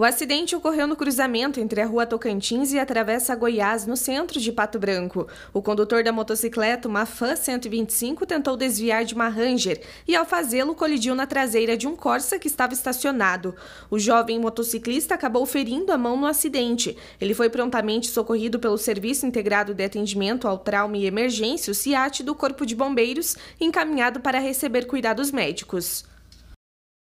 O acidente ocorreu no cruzamento entre a Rua Tocantins e a Travessa Goiás, no centro de Pato Branco. O condutor da motocicleta, uma Fan 125, tentou desviar de uma Ranger e, ao fazê-lo, colidiu na traseira de um Corsa que estava estacionado. O jovem motociclista acabou ferindo a mão no acidente. Ele foi prontamente socorrido pelo Serviço Integrado de Atendimento ao Trauma e Emergência, o CIAT, do Corpo de Bombeiros, encaminhado para receber cuidados médicos.